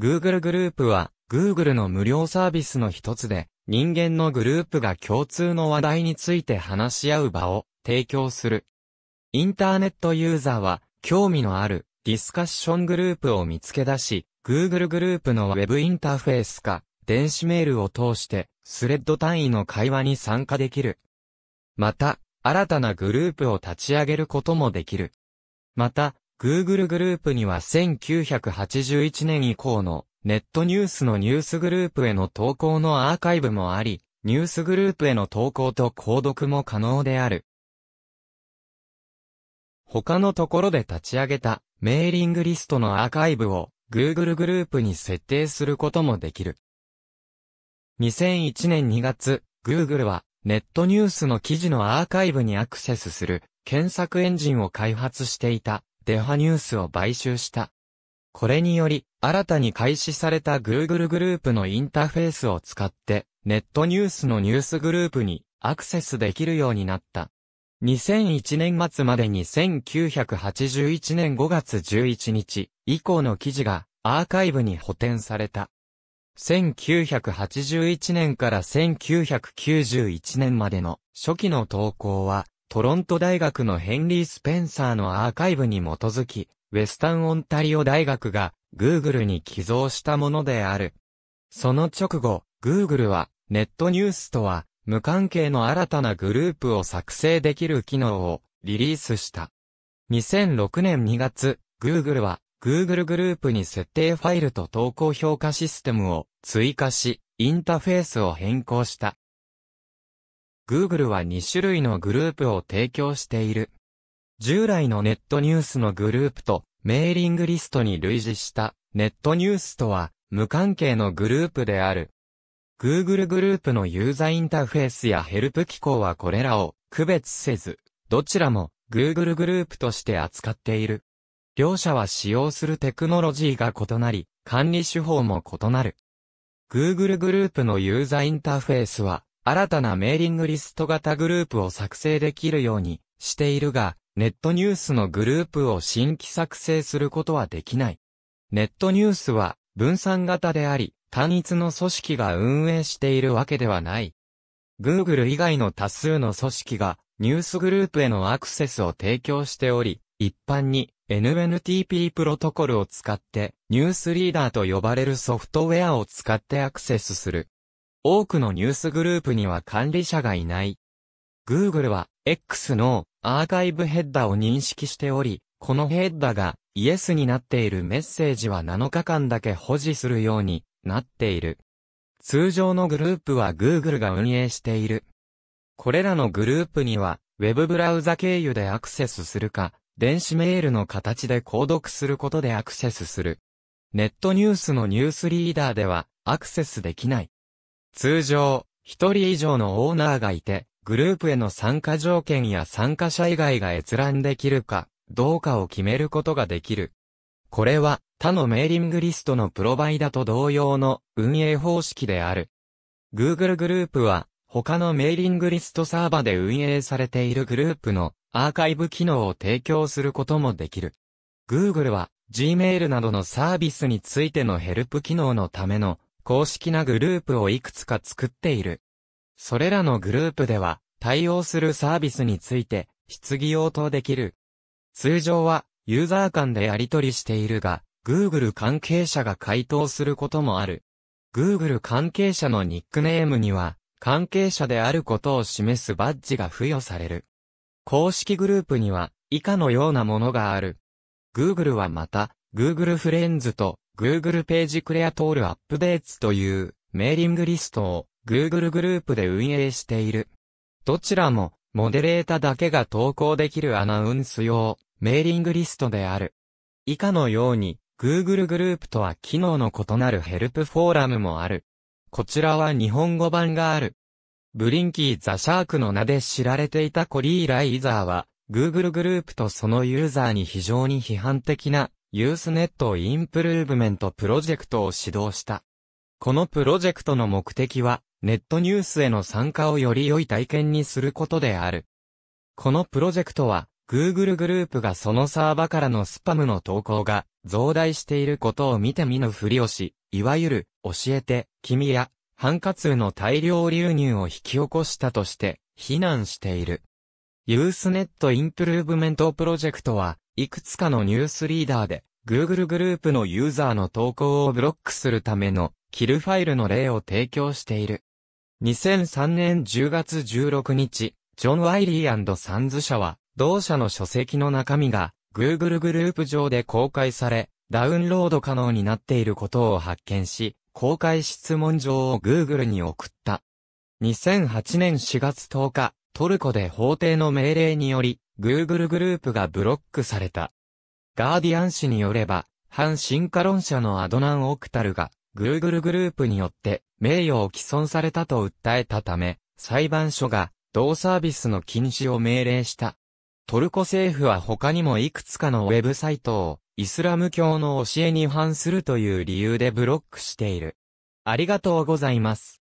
Google グループは、Google の無料サービスの一つで、人間のグループが共通の話題について話し合う場を提供する。インターネットユーザーは、興味のあるディスカッショングループを見つけ出し、Google グループの Web インターフェースか、電子メールを通して、スレッド単位の会話に参加できる。また、新たなグループを立ち上げることもできる。また、Google グループには1981年以降のネットニュースのニュースグループへの投稿のアーカイブもあり、ニュースグループへの投稿と購読も可能である。他のところで立ち上げたメーリングリストのアーカイブを Google グループに設定することもできる。2001年2月、Google はネットニュースの記事のアーカイブにアクセスする検索エンジンを開発していたデハニュースを買収した。これにより、新たに開始された Google グループのインターフェースを使って、ネットニュースのニュースグループにアクセスできるようになった。2001年末までに1981年5月11日以降の記事がアーカイブに補填された。1981年から1991年までの初期の投稿はトロント大学のヘンリー・スペンサーのアーカイブに基づき、ウェスタン・オンタリオ大学が Google に寄贈したものである。その直後、Google はネットニュースとは無関係の新たなグループを作成できる機能をリリースした。2006年2月、Google は Google グループに設定ファイルと投稿評価システムを追加し、インターフェースを変更した。Google は2種類のグループを提供している。従来のネットニュースのグループとメーリングリストに類似したネットニュースとは無関係のグループである。Google グループのユーザーインターフェースやヘルプ機構はこれらを区別せず、どちらも Google グループとして扱っている。両者は使用するテクノロジーが異なり、管理手法も異なる。Google グループのユーザーインターフェースは、新たなメーリングリスト型グループを作成できるようにしているが、ネットニュースのグループを新規作成することはできない。ネットニュースは分散型であり、単一の組織が運営しているわけではない。Google 以外の多数の組織がニュースグループへのアクセスを提供しており、一般に NNTP プロトコルを使ってニュースリーダーと呼ばれるソフトウェアを使ってアクセスする。多くのニュースグループには管理者がいない。Google は X のアーカイブヘッダを認識しており、このヘッダがイエスになっているメッセージは7日間だけ保持するようになっている。通常のグループは Google が運営している。これらのグループには、Web ブラウザ経由でアクセスするか、電子メールの形で購読することでアクセスする。ネットニュースのニュースリーダーではアクセスできない。通常、一人以上のオーナーがいて、グループへの参加条件や参加者以外が閲覧できるか、どうかを決めることができる。これは、他のメーリングリストのプロバイダと同様の運営方式である。Google グループは、他のメーリングリストサーバで運営されているグループのアーカイブ機能を提供することもできる。Google は Gmail などのサービスについてのヘルプ機能のための公式なグループをいくつか作っている。それらのグループでは、対応するサービスについて、質疑応答できる。通常は、ユーザー間でやり取りしているが、Google 関係者が回答することもある。Google 関係者のニックネームには、関係者であることを示すバッジが付与される。公式グループには、以下のようなものがある。Google はまた、Google フレンズと Google ページクレアトールアップデーツというメーリングリストを Google グループで運営している。どちらもモデレータだけが投稿できるアナウンス用メーリングリストである。以下のように Google グループとは機能の異なるヘルプフォーラムもある。こちらは日本語版がある。ブリンキー・ザ・シャークの名で知られていたコリー・ライザーは、Google グループとそのユーザーに非常に批判的なユースネットインプルーブメントプロジェクトを指導した。このプロジェクトの目的は、ネットニュースへの参加をより良い体験にすることである。このプロジェクトは、Google グループがそのサーバからのスパムの投稿が増大していることを見て見ぬふりをし、いわゆる、教えて、君や、ハンカツの大量流入を引き起こしたとして、非難している。ユースネットインプルーブメントプロジェクトは、いくつかのニュースリーダーで、Google グループのユーザーの投稿をブロックするための、キルファイルの例を提供している。2003年10月16日、ジョン・ワイリーサンズ社は、同社の書籍の中身が、Google グループ上で公開され、ダウンロード可能になっていることを発見し、公開質問状を Google に送った。2008年4月10日、トルコで法廷の命令により、Google グループがブロックされた。ガーディアン紙によれば、反進化論者のアドナン・オクタルが、Google グループによって名誉を毀損されたと訴えたため、裁判所が同サービスの禁止を命令した。トルコ政府は他にもいくつかのウェブサイトをイスラム教の教えに反するという理由でブロックしている。ありがとうございます。